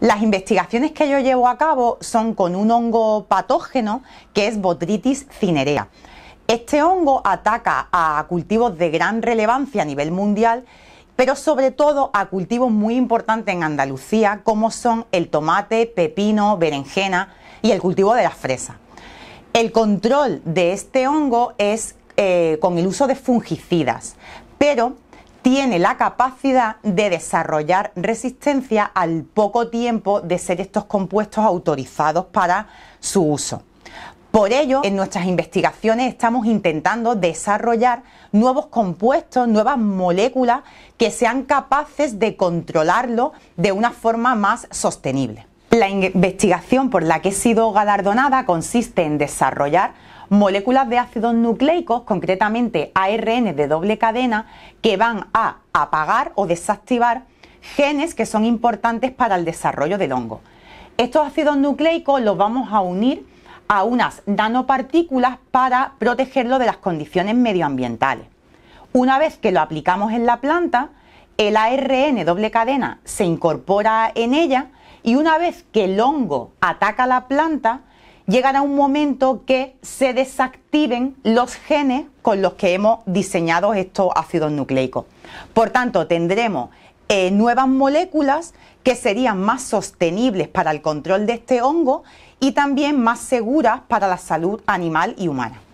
Las investigaciones que yo llevo a cabo son con un hongo patógeno que es Botrytis cinerea. Este hongo ataca a cultivos de gran relevancia a nivel mundial, pero sobre todo a cultivos muy importantes en Andalucía, como son el tomate, pepino, berenjena y el cultivo de la fresa. El control de este hongo es eh, con el uso de fungicidas, pero tiene la capacidad de desarrollar resistencia al poco tiempo de ser estos compuestos autorizados para su uso. Por ello, en nuestras investigaciones estamos intentando desarrollar nuevos compuestos, nuevas moléculas que sean capaces de controlarlo de una forma más sostenible. La investigación por la que he sido galardonada consiste en desarrollar moléculas de ácidos nucleicos, concretamente ARN de doble cadena, que van a apagar o desactivar genes que son importantes para el desarrollo del hongo. Estos ácidos nucleicos los vamos a unir a unas nanopartículas para protegerlo de las condiciones medioambientales. Una vez que lo aplicamos en la planta, el ARN doble cadena se incorpora en ella y una vez que el hongo ataca la planta, llegará un momento que se desactiven los genes con los que hemos diseñado estos ácidos nucleicos. Por tanto, tendremos eh, nuevas moléculas que serían más sostenibles para el control de este hongo y también más seguras para la salud animal y humana.